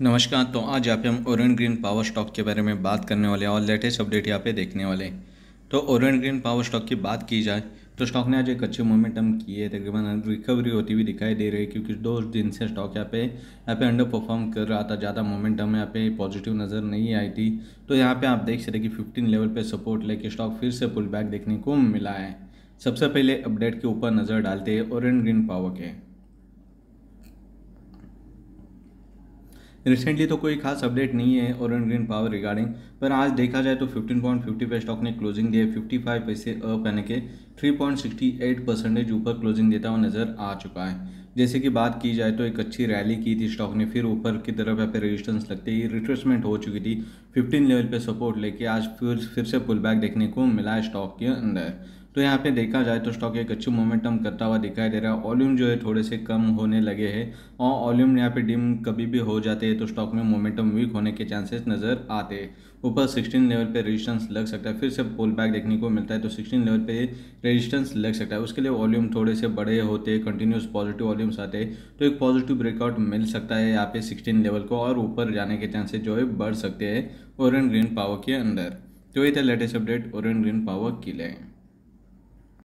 नमस्कार तो आज यहाँ पे हम ओरियन ग्रीन पावर स्टॉक के बारे में बात करने वाले हैं और लेटेस्ट अपडेट यहाँ पे देखने वाले हैं तो ओरियन ग्रीन पावर स्टॉक की बात की जाए तो स्टॉक ने आज एक अच्छे मोमेंटम किए तकरीबन रिकवरी होती हुई दिखाई दे रही है क्योंकि दो दिन से स्टॉक यहाँ पे यहाँ पे अंडर परफॉर्म कर रहा था ज़्यादा मोमेंटम यहाँ पे पॉजिटिव नज़र नहीं आई थी तो यहाँ पे आप देख सकते कि 15 लेवल पे सपोर्ट लेके स्टॉक फिर से पुल बैक देखने को मिला है सबसे पहले अपडेट के ऊपर नज़र डालते हैं और ग्रीन पावर के रिसेंटली तो कोई खास अपडेट नहीं है और ग्रीन पावर रिगार्डिंग पर आज देखा जाए तो 15.50 पे स्टॉक ने क्लोजिंग दिया 55 पैसे अप यानी सिक्सटी एट परसेंटेज ऊपर क्लोजिंग देता हुआ नज़र आ चुका है जैसे कि बात की जाए तो एक अच्छी रैली की थी स्टॉक ने फिर ऊपर की तरफ यहाँ पे रेजिस्टेंस लगते ही रिट्रेसमेंट हो चुकी थी 15 लेवल पे सपोर्ट लेके आज फिर फिर से पुल बैक देखने को मिला स्टॉक के अंदर तो यहाँ पे देखा जाए तो स्टॉक एक अच्छी मोमेंटम करता हुआ दिखाई दे रहा है वॉल्यूम जो है थोड़े से कम होने लगे हैं और वॉल्यूम यहाँ पे डिम कभी भी हो जाते हैं तो स्टॉक में मोमेंटम वीक होने के चांसेस नज़र आते हैं ऊपर 16 लेवल पे रेजिस्टेंस लग सकता है फिर से पोल बैक देखने को मिलता है तो 16 लेवल पे रेजिस्टेंस लग सकता है उसके लिए वॉल्यूम थोड़े से बड़े होते हैं कंटिन्यूस पॉजिटिव वॉल्यूम्स आते हैं तो एक पॉजिटिव ब्रेकआउट मिल सकता है यहाँ पे 16 लेवल को और ऊपर जाने के चांसेस जो है बढ़ सकते हैं और ग्रीन पावर के अंदर तो ये था लेटेस्ट अपडेट और ग्रीन पावर के लिए